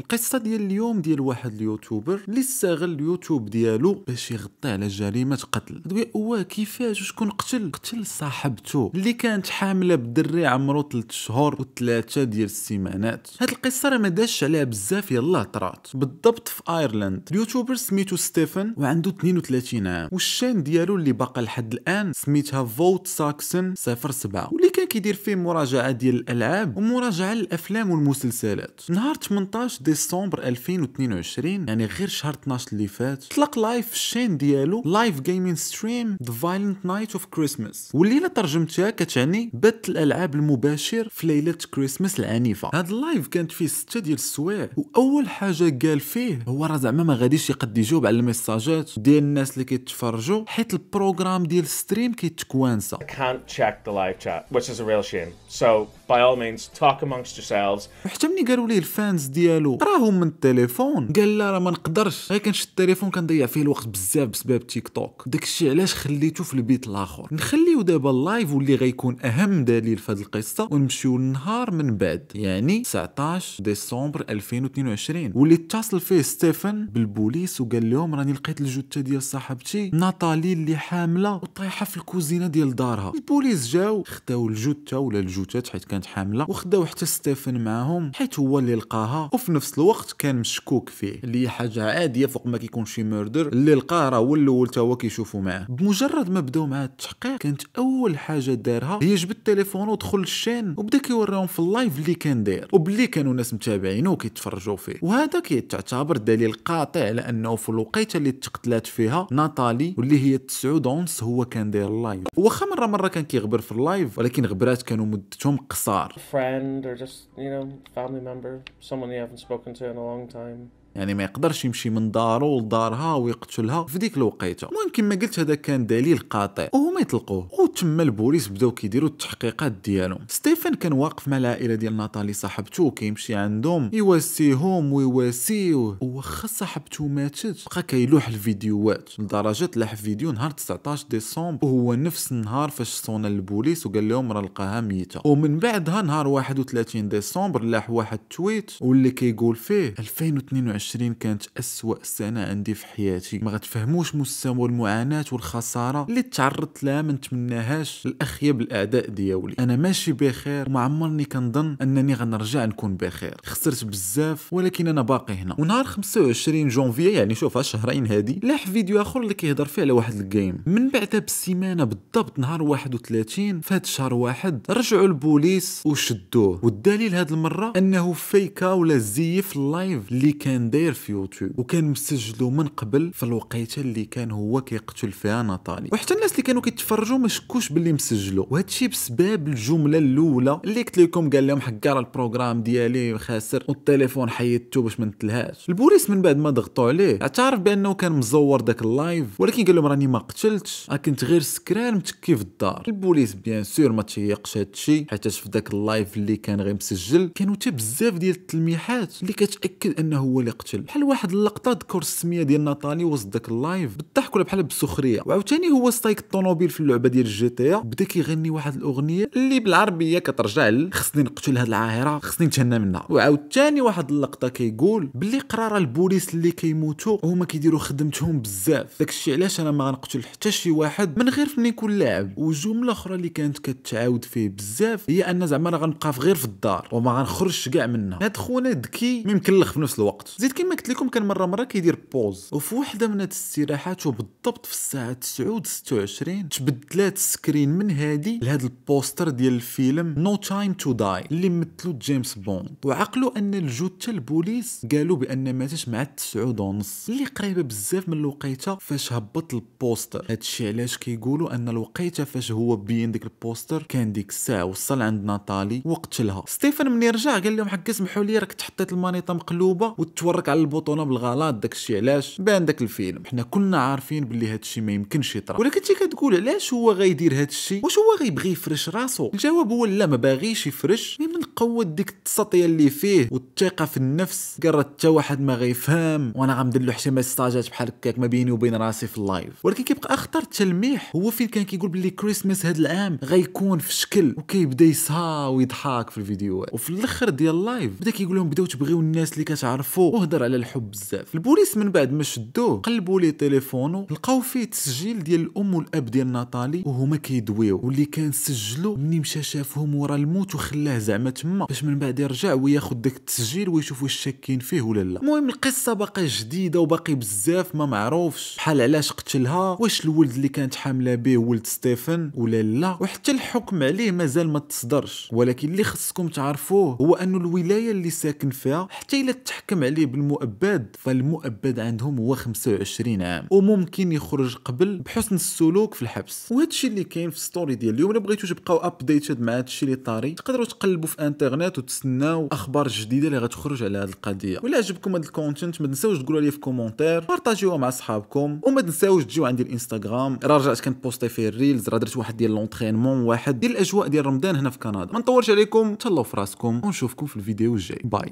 القصه ديال اليوم ديال واحد اليوتيوبر اللي استغل اليوتيوب ديالو باش يغطي على جريمه قتل دوي هو كيفاش وشكون قتل قتل صاحبته اللي كانت حامله بدري عمرو 3 شهور وثلاثه ديال السيمانات هاد القصه راه ما داش عليها بزاف يلا طرات بالضبط في ايرلند اليوتيوبر سميتو ستيفن وعنده 32 عام والشان ديالو اللي باقا لحد الان سميتها فوت ساكسون 07 واللي كان كيدير فيه مراجعه ديال الالعاب ومراجعه للافلام والمسلسلات نهار 18 ديسمبر 2022 يعني غير شهر 12 اللي فات طلق لايف في الشين ديالو لايف جيمنج ستريم ذا فايلنت نايت اوف كريسماس واللي الا ترجمتها كتعني بث الالعاب المباشر في ليله كريسماس العنيفه هذا اللايف كانت فيه ستة ديال السوايع واول حاجه قال فيه هو راه زعما ما غاديش يقد يجاوب على الميساجات ديال الناس اللي كيتفرجوا حيت البروغرام ديال الستريم كيتكوانسا can't check the live chat which is a real shame so باي اول مينز توك amongst yourselves حتى ملي قالوا ليه الفانز ديالو راهم من التليفون قال لا راه ما نقدرش غير كنشد التليفون كنضيع فيه الوقت بزاف بسبب تيك توك داكشي علاش خليته في البيت الاخر نخليو دابا اللايف واللي غيكون اهم دليل في هذه القصه ونمشيو للنهار من بعد يعني 19 ديسمبر 2022 واللي اتصل فيه ستيفن بالبوليس وقال لهم راني لقيت الجثه ديال صاحبتي ناتالي اللي حامله وطايحه في الكوزينه ديال دارها البوليس جاو خداو الجثه ولا الجثات حيت كانت حامله وخداو حتى ستيفن معاهم حيت هو اللي لقاها وفي نفس الوقت كان مشكوك فيه اللي هي حاجه عاديه فوق ما كيكون شي ميردر اللي لقاه راه هو الاول تا هو كيشوفو معاه بمجرد ما بداو معاه التحقيق كانت اول حاجه دارها هي جبد التليفون ودخل للشين وبدا كيوريهم في اللايف اللي كان داير وبلي كانوا ناس متابعينه وكيتفرجوا فيه وهذا كيتعتبر دليل قاطع على انه في الوقيته اللي تقتلات فيها ناتالي واللي هي 9 دونس هو كان داير اللايف واخا مره مره كان كيغبر في اللايف ولكن غبرات كانوا مدتهم قصيره thought. A friend or just, you know, family member, someone you haven't spoken to in a long time. يعني ما يقدرش يمشي من دارو لدارها ويقتلها في ديك الوقيته المهم كما قلت هذا كان دليل قاطع وهما يطلقوه وتما البوليس بداو كيديروا التحقيقات ديالهم ستيفن كان واقف مع العائله ديال ناتالي صاحبته كيمشي عندهم يواسيهم ويواسيه وخا صاحبته ماتت بقى كيلوح الفيديوهات لدرجه لاح فيديو نهار 19 ديسمبر وهو نفس النهار فاش صونا البوليس وقال لهم راه لقاها ميته ومن بعدها نهار 31 ديسمبر لاح واحد تويت واللي كيقول فيه 2022 2020 كانت أسوأ سنة عندي في حياتي ما غتفهموش مستوى المعاناة والخسارة اللي تعرضت لها ما نتمناهاش الأخيب الأعداء ديالي أنا ماشي بخير وما عمرني كنظن أنني غنرجع نكون بخير خسرت بزاف ولكن أنا باقي هنا ونهار 25 جونفي يعني شوف شهرين هادي لاح فيديو آخر اللي كيهضر فيه على واحد الجيم من بعدها بسيمانة بالضبط نهار 31 في هاد شهر واحد رجعوا البوليس وشدوه والدليل هاد المرة أنه فيكا ولا زيف اللايف اللي كان داير في يوتيوب وكان مسجلو من قبل في الوقيته اللي كان هو كيقتل فيها ناتالي وحتى الناس اللي كانوا كيتفرجوا ما شكوش باللي مسجلو وهادشي بسبب الجمله الاولى اللي قلت لكم قال لهم حكا راه البروغرام ديالي خاسر والتليفون حيدته باش ما نتلهاش البوليس من بعد ما ضغطوا عليه اعترف بانه كان مزور داك اللايف ولكن قال لهم راني ما قتلتش كنت غير سكران متكي في الدار البوليس بيان سور ما تيقش هادشي حيت في داك اللايف اللي كان غير مسجل كانوا حتى بزاف ديال التلميحات اللي كتاكد انه هو اللي تقتل بحال واحد اللقطه ذكر السميه ديال ناتالي وسط داك اللايف بالضحك ولا بحال بالسخريه وعاوتاني هو سطايك الطوموبيل في اللعبه ديال الجي تي بدا كيغني واحد الاغنيه اللي بالعربيه كترجع خصني نقتل هاد العاهره خصني نتهنى منها وعاوتاني واحد اللقطه كيقول باللي قرار البوليس اللي كيموتوا هما كيديروا خدمتهم بزاف داكشي علاش انا ما غنقتل حتى شي واحد من غير فني يكون لاعب وجمله اخرى اللي كانت كتعاود فيه بزاف هي ان زعما انا غنبقى غير في الدار وما غنخرجش كاع منها هاد خونا ذكي ميمكلخ في نفس الوقت زيد كما قلت لكم كان مره مره كيدير بوز وفي وحده من هاد الاستراحات وبالضبط في الساعه 9 و 26 تبدلات السكرين من هادي لهاد البوستر ديال الفيلم نو تايم تو داي اللي مثلو جيمس بوند وعقلوا ان الجود البوليس قالوا بان ماتش مع 9 ونص اللي قريبه بزاف من الوقيته فاش هبط البوستر هادشي علاش كيقولوا ان الوقيته فاش هو بين ديك البوستر كان ديك الساعه وصل عند ناتالي وقتلها ستيفن من رجع قال لهم حق اسمحوا لي راك تحطيت المانيطه مقلوبه وتور تفرك على البطونه بالغلط داكشي علاش بان داك الفيلم حنا كلنا عارفين باللي هادشي ما يمكنش يطرا ولكن انت كتقول علاش هو غيدير هادشي واش هو غيبغي يفرش راسو الجواب هو لا ما باغيش يفرش من قوة ديك التسطيه اللي فيه والثقه في النفس قال حتى واحد ما غيفهم وانا غندير له حتى ميساجات بحال هكاك ما بيني وبين راسي في اللايف ولكن كيبقى اخطر تلميح هو فين كان كيقول بلي كريسماس هذا العام غيكون في شكل وكيبدا يسها ويضحك في الفيديوهات وفي الاخر ديال اللايف بدا كيقول لهم بداو تبغيو الناس اللي كتعرفوا وهضر على الحب بزاف البوليس من بعد ما شدوه قلبوا ليه تليفونو لقاو فيه تسجيل ديال الام والاب ديال ناتالي وهما كيدويو واللي كان سجلو مني مشى شافهم ورا الموت وخلاه زعما تما باش من بعد يرجع وياخذ داك التسجيل ويشوف واش شاكين فيه ولا لا المهم القصه باقي جديده وباقي بزاف ما معروفش بحال علاش قتلها واش الولد اللي كانت حامله به ولد ستيفن ولا لا وحتى الحكم عليه مازال ما تصدرش ولكن اللي خصكم تعرفوه هو انه الولايه اللي ساكن فيها حتى الا تحكم عليه بالمؤبد فالمؤبد عندهم هو 25 عام وممكن يخرج قبل بحسن السلوك في الحبس وهذا الشيء اللي كاين في ستوري ديال اليوم الا بغيتو تبقاو ابديتد مع هذا الشيء اللي طاري تقدروا تقلبوا في الانترنت وتسناو اخبار جديده اللي غتخرج على هذه القضيه ولا عجبكم هذا الكونتنت ما تنساوش تقولوا لي في كومونتير بارطاجيوه مع صحابكم وما تنساوش تجيو عندي الانستغرام راه رجعت كنبوستي فيه الريلز راه درت واحد ديال لونترينمون واحد ديال الاجواء ديال رمضان هنا في كندا ما نطولش عليكم تهلاو في راسكم ونشوفكم في الفيديو الجاي باي